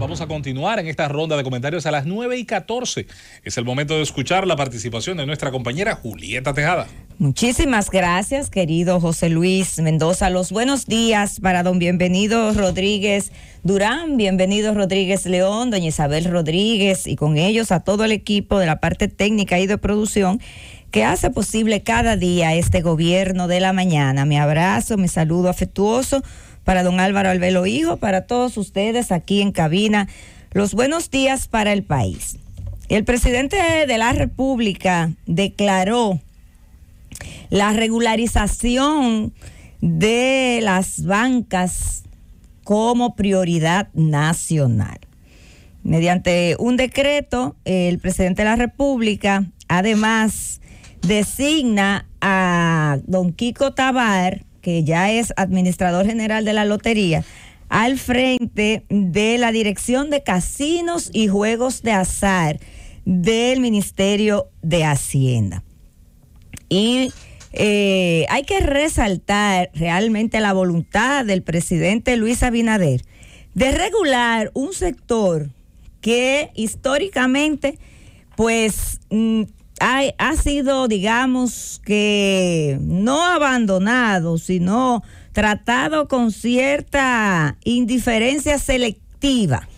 Vamos a continuar en esta ronda de comentarios a las 9 y 14. Es el momento de escuchar la participación de nuestra compañera Julieta Tejada. Muchísimas gracias, querido José Luis Mendoza. Los buenos días para don Bienvenido Rodríguez Durán, bienvenido Rodríguez León, doña Isabel Rodríguez y con ellos a todo el equipo de la parte técnica y de producción que hace posible cada día este gobierno de la mañana. Mi abrazo, mi saludo afectuoso para don Álvaro Albelo Hijo, para todos ustedes aquí en cabina. Los buenos días para el país. El presidente de la República declaró la regularización de las bancas como prioridad nacional. Mediante un decreto, el presidente de la República además designa a don Kiko Tabar que ya es administrador general de la lotería, al frente de la Dirección de Casinos y Juegos de Azar del Ministerio de Hacienda. Y eh, hay que resaltar realmente la voluntad del presidente Luis Abinader de regular un sector que históricamente pues mm, ha, sido, digamos, que no abandonado, sino tratado con cierta indiferencia selectiva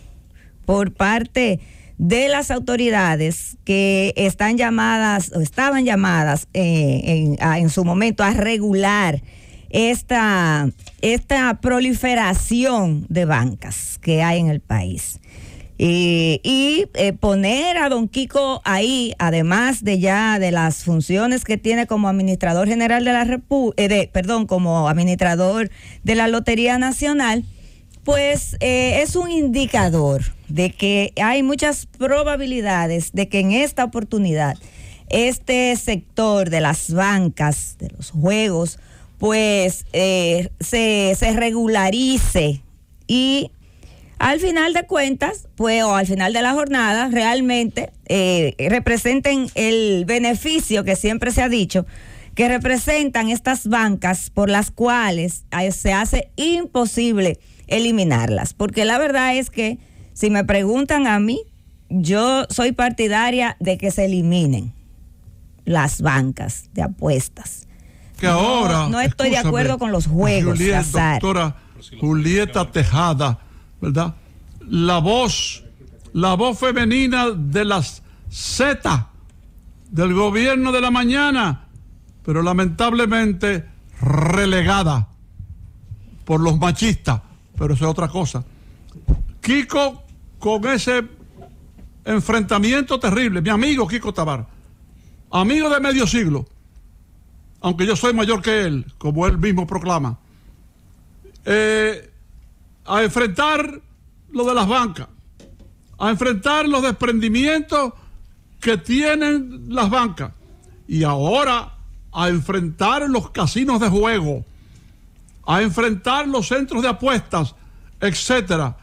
por parte de las autoridades que están llamadas o estaban llamadas eh, en, su momento a regular esta, esta proliferación de bancas que hay en el país. Eh, y, eh, poner a don Kiko ahí, además de ya de las funciones que tiene como administrador general de la Repu eh, de, perdón, como administrador de la Lotería Nacional, pues es un indicador de que hay muchas probabilidades de que en esta oportunidad este sector de las bancas, de los juegos, pues se, se, regularice y al final de cuentas, pues, o al final de la jornada, realmente eh, representen el beneficio que siempre se ha dicho, que representan estas bancas por las cuales eh, se hace imposible eliminarlas. Porque la verdad es que, si me preguntan a mí, yo soy partidaria de que se eliminen las bancas de apuestas. Que ahora. No, estoy de acuerdo con los juegos. Julieta, Julieta Tejada ¿verdad? La voz, la voz femenina de las Z del gobierno de la mañana, pero lamentablemente relegada por los machistas, pero eso es otra cosa. Kiko con ese enfrentamiento terrible, mi amigo Kiko Tabar, amigo de medio siglo, aunque yo soy mayor que él, como él mismo proclama. Eh, a enfrentar lo de las bancas, a enfrentar los desprendimientos que tienen las bancas y ahora a enfrentar los casinos de juego, a enfrentar los centros de apuestas, etcétera.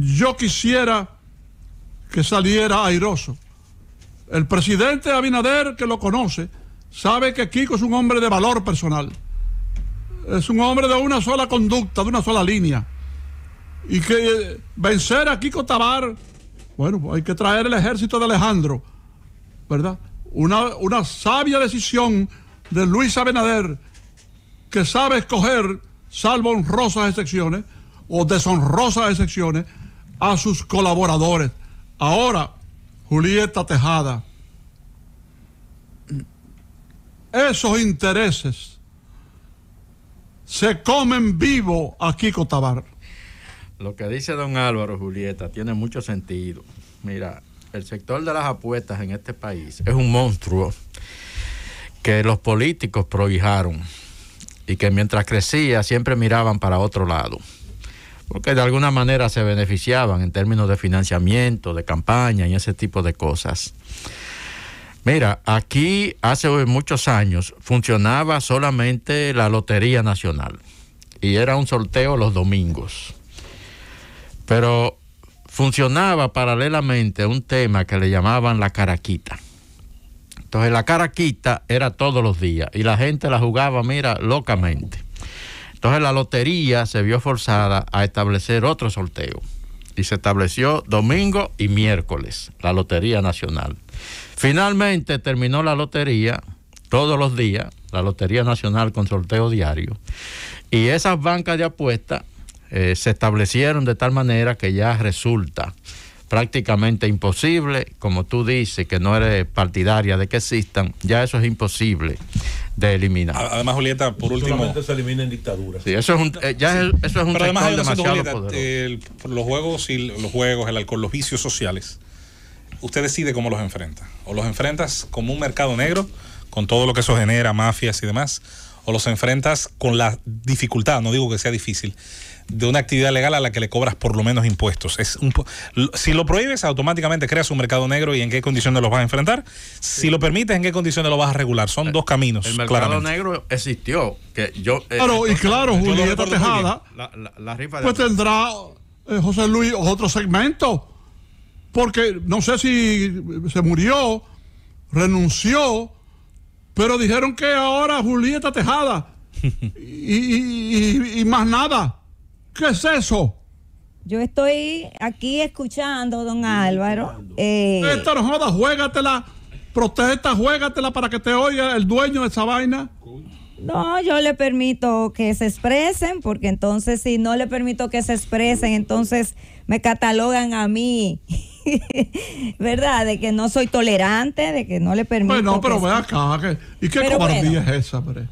Yo quisiera que saliera airoso. El presidente Abinader, que lo conoce, sabe que Kiko es un hombre de valor personal es un hombre de una sola conducta, de una sola línea. Y que eh, vencer a Kiko Tabar, bueno, pues hay que traer el ejército de Alejandro, ¿verdad? Una, sabia decisión de Luis Abinader, que sabe escoger, salvo honrosas excepciones o deshonrosas excepciones, a sus colaboradores. Ahora, Julieta Tejada, esos intereses se comen vivo aquí Cotabar. Lo que dice don Álvaro Julieta tiene mucho sentido. Mira, el sector de las apuestas en este país es un monstruo que los políticos prohijaron y que mientras crecía siempre miraban para otro lado, porque de alguna manera se beneficiaban en términos de financiamiento, de campaña y ese tipo de cosas. Mira, aquí hace muchos años funcionaba solamente la Lotería Nacional y era un sorteo los domingos. Pero funcionaba paralelamente un tema que le llamaban la caraquita. Entonces la caraquita era todos los días y la gente la jugaba, mira, locamente. Entonces la lotería se vio forzada a establecer otro sorteo y se estableció domingo y miércoles la Lotería Nacional. Finalmente terminó la lotería todos los días, la Lotería Nacional con sorteo diario, y esas bancas de apuestas eh, se establecieron de tal manera que ya resulta prácticamente imposible, como tú dices, que no eres partidaria de que existan, ya eso es imposible de eliminar. Además, Julieta, por último. se eliminen dictaduras. Sí, eso es un, eh, ya Pero además demasiado los juegos y los juegos, el alcohol, los vicios sociales, usted decide cómo los enfrenta. O los enfrentas como un mercado negro, con todo lo que eso genera, mafias y demás, o los enfrentas con la dificultad, no digo que sea difícil, de una actividad legal a la que le cobras por lo menos impuestos. Es si lo prohíbes, automáticamente creas un mercado negro y en qué condiciones los vas a enfrentar. Si lo permites, en qué condiciones lo vas a regular. Son eh, dos caminos. El mercado negro existió. Que yo, eh, claro, y claro, Julieta Tejada la, pues tendrá eh, José Luis otro segmento. Porque no sé si se murió, renunció pero dijeron que ahora Julieta Tejada y, más nada. ¿Qué es eso? Yo estoy aquí escuchando, don Álvaro. Eh... Esta no joda, juégatela, protesta, juégatela para que te oiga el dueño de esa vaina. No, yo le permito que se expresen, porque entonces si no le permito que se expresen, entonces me catalogan a mí. ¿Verdad? De que no soy tolerante, de que no le permito. Bueno, pues pero ve acá, ¿y qué cobardía es esa, hombre?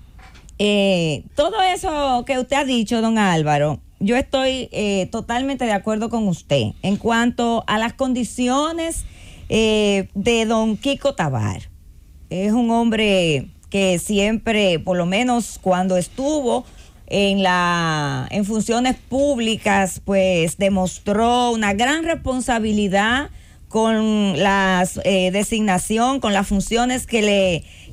Eh, todo eso que usted ha dicho, don Álvaro, yo estoy eh, totalmente de acuerdo con usted en cuanto a las condiciones eh, de don Kiko Tabar. Es un hombre que siempre, por lo menos cuando estuvo en, la, en funciones públicas, pues demostró una gran responsabilidad con la eh, designación, con las funciones que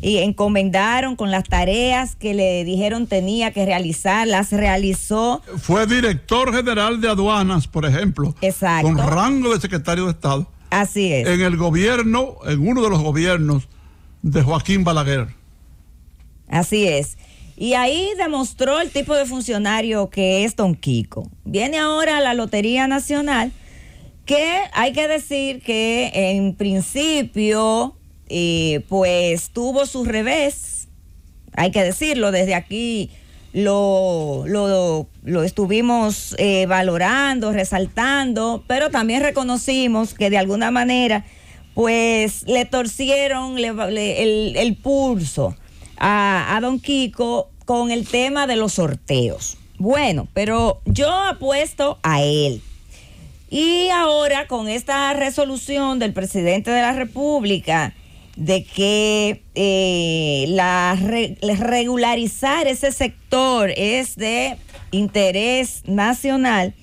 le encomendaron, con las tareas que le dijeron tenía que realizar, las realizó. Fue director general de aduanas, por ejemplo. Con rango de secretario de Estado. Así es. En el gobierno, en uno de los gobiernos de Joaquín Balaguer. Así es. Y ahí demostró el tipo de funcionario que es Don Kiko. Viene ahora a la Lotería Nacional, que hay que decir que en principio, eh, pues tuvo su revés, hay que decirlo, desde aquí lo, lo, estuvimos eh, valorando, resaltando, pero también reconocimos que de alguna manera, pues le torcieron el, el pulso a, don Kiko con el tema de los sorteos. Bueno, pero yo apuesto a él. Y ahora con esta resolución del presidente de la República de que eh, la regularizar ese sector es de interés nacional,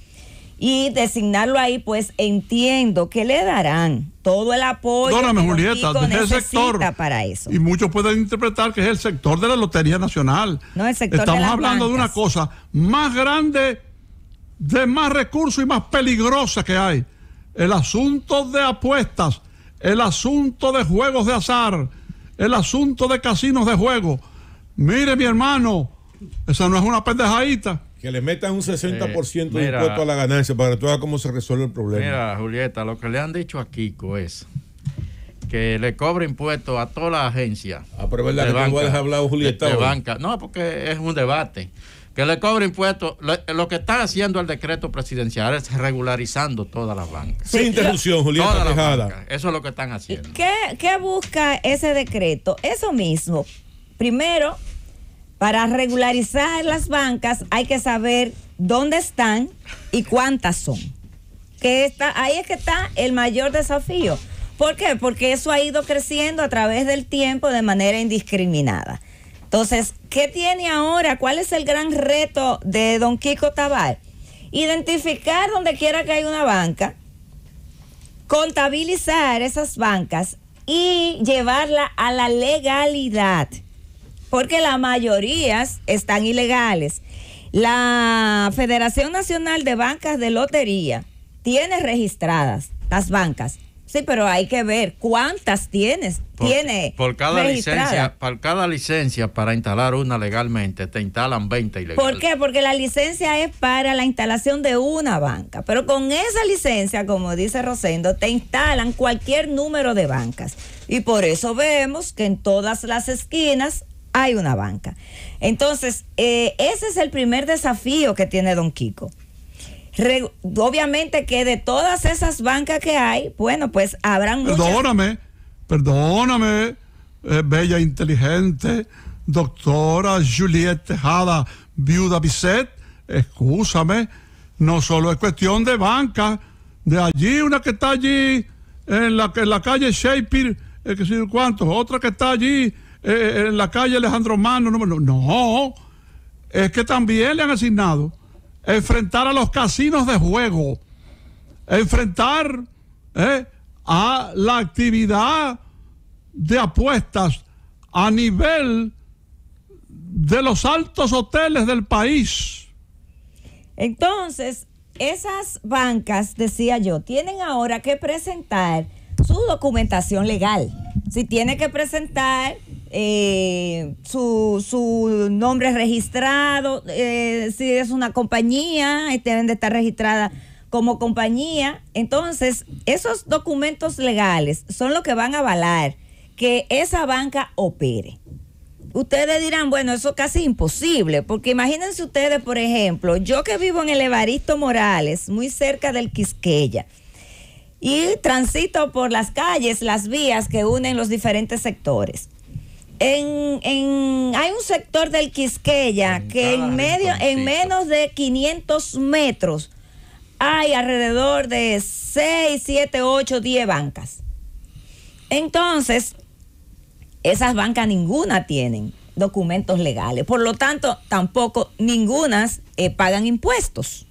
y designarlo ahí, pues entiendo que le darán todo el apoyo Dórame, que Julieta, el sector, para eso. Y muchos pueden interpretar que es el sector de la Lotería Nacional. No, el sector Estamos Estamos hablando de una cosa más grande, de más recursos y más peligrosa que hay. El asunto de apuestas, el asunto de juegos de azar, el asunto de casinos de juego. Mire, mi hermano, esa no es una pendejadita. Que le metan un 60% de impuesto a la ganancia para que tú cómo se resuelve el problema. Mira, Julieta, lo que le han dicho a Kiko es que le cobre impuesto a toda la agencia. Ah, pero verdad que hablado, Julieta. De, banca. No, porque es un debate. Que le cobre impuesto Lo, que está haciendo el decreto presidencial es regularizando todas las bancas. Sin interrupción, Julieta Eso es lo que están haciendo. ¿Qué busca ese decreto? Eso mismo. Primero, para regularizar las bancas hay que saber dónde están y cuántas son. Que está, ahí es que está el mayor desafío. ¿Por qué? Porque eso ha ido creciendo a través del tiempo de manera indiscriminada. Entonces, ¿qué tiene ahora? ¿Cuál es el gran reto de don Kiko Tabar? Identificar donde quiera que hay una banca, contabilizar esas bancas y llevarla a la legalidad porque la mayoría están ilegales. La Federación Nacional de Bancas de Lotería tiene registradas las bancas. Sí, pero hay que ver cuántas tienes. tiene por cada licencia, por cada licencia para instalar una legalmente, te instalan 20 ilegales. ¿Por qué? Porque la licencia es para la instalación de una banca, pero con esa licencia, como dice Rosendo, te instalan cualquier número de bancas. Y por eso vemos que en todas las esquinas hay una banca. Entonces, eh, ese es el primer desafío que tiene don Kiko. obviamente que de todas esas bancas que hay, bueno, pues habrán... Perdóname, perdóname, eh, bella, inteligente, doctora Juliette Tejada, viuda Bisset, excúsame, no solo es cuestión de banca, de allí una que está allí en la, en la calle Shakespeare, eh, que sé otra que está allí eh, en la calle Alejandro Mano. No, no, es que también le han asignado enfrentar a los casinos de juego, enfrentar eh, a la actividad de apuestas a nivel de los altos hoteles del país. Entonces, esas bancas, decía yo, tienen ahora que presentar su documentación legal. Si tiene que presentar eh, su, nombre registrado, eh, si es una compañía, eh, deben de estar registrada como compañía. Entonces, esos documentos legales son los que van a avalar que esa banca opere. Ustedes dirán, bueno, eso es casi imposible, porque imagínense ustedes, por ejemplo, yo que vivo en el Evaristo Morales, muy cerca del Quisqueya, y transito por las calles, las vías que unen los diferentes sectores. En, hay un sector del Quisqueya que en medio, en menos de 500 metros hay alrededor de 6, 7, 8, 10 bancas. Entonces, esas bancas ninguna tienen documentos legales. Por lo tanto, tampoco ningunas eh, pagan impuestos.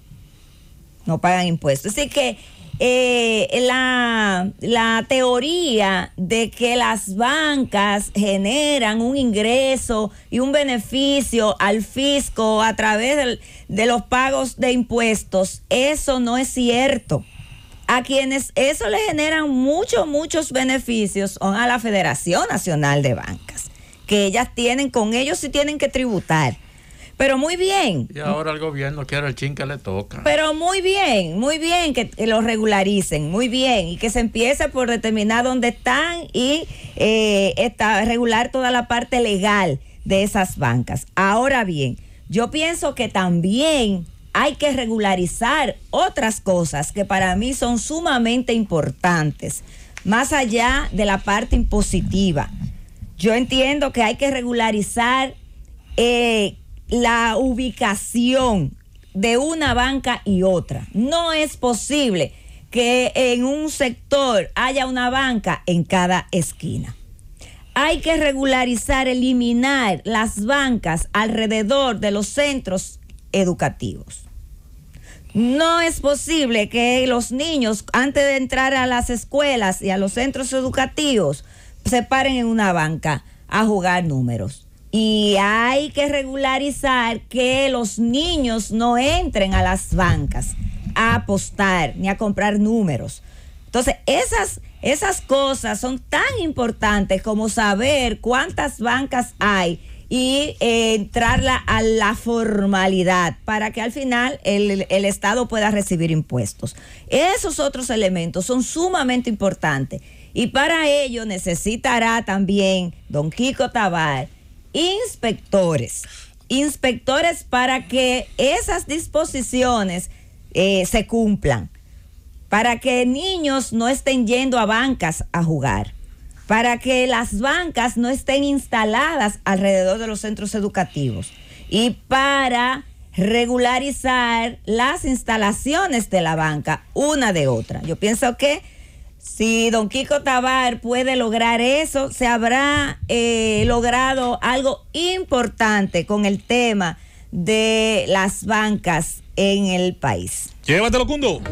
No pagan impuestos. Así que eh, la, teoría de que las bancas generan un ingreso y un beneficio al fisco a través de los pagos de impuestos, eso no es cierto. A quienes eso le generan muchos, muchos beneficios son a la Federación Nacional de Bancas, que ellas tienen, con ellos y tienen que tributar pero muy bien. Y ahora el gobierno quiere el ching que le toca. Pero muy bien, muy bien que lo regularicen, muy bien. Y que se empiece por determinar dónde están y eh, regular toda la parte legal de esas bancas. Ahora bien, yo pienso que también hay que regularizar otras cosas que para mí son sumamente importantes, más allá de la parte impositiva. Yo entiendo que hay que regularizar eh, la ubicación de una banca y otra. No es posible que en un sector haya una banca en cada esquina. Hay que regularizar, eliminar las bancas alrededor de los centros educativos. No es posible que los niños, antes de entrar a las escuelas y a los centros educativos, se paren en una banca a jugar números. Y hay que regularizar que los niños no entren a las bancas a apostar ni a comprar números. Entonces, esas, esas cosas son tan importantes como saber cuántas bancas hay y eh, entrarla a la formalidad para que al final el, el, Estado pueda recibir impuestos. Esos otros elementos son sumamente importantes y para ello necesitará también don Kiko Tabar inspectores. Inspectores para que esas disposiciones eh, se cumplan, para que niños no estén yendo a bancas a jugar, para que las bancas no estén instaladas alrededor de los centros educativos y para regularizar las instalaciones de la banca una de otra. Yo pienso que si don Kiko Tabar puede lograr eso, se habrá eh, logrado algo importante con el tema de las bancas en el país. Llévatelo, Cundo.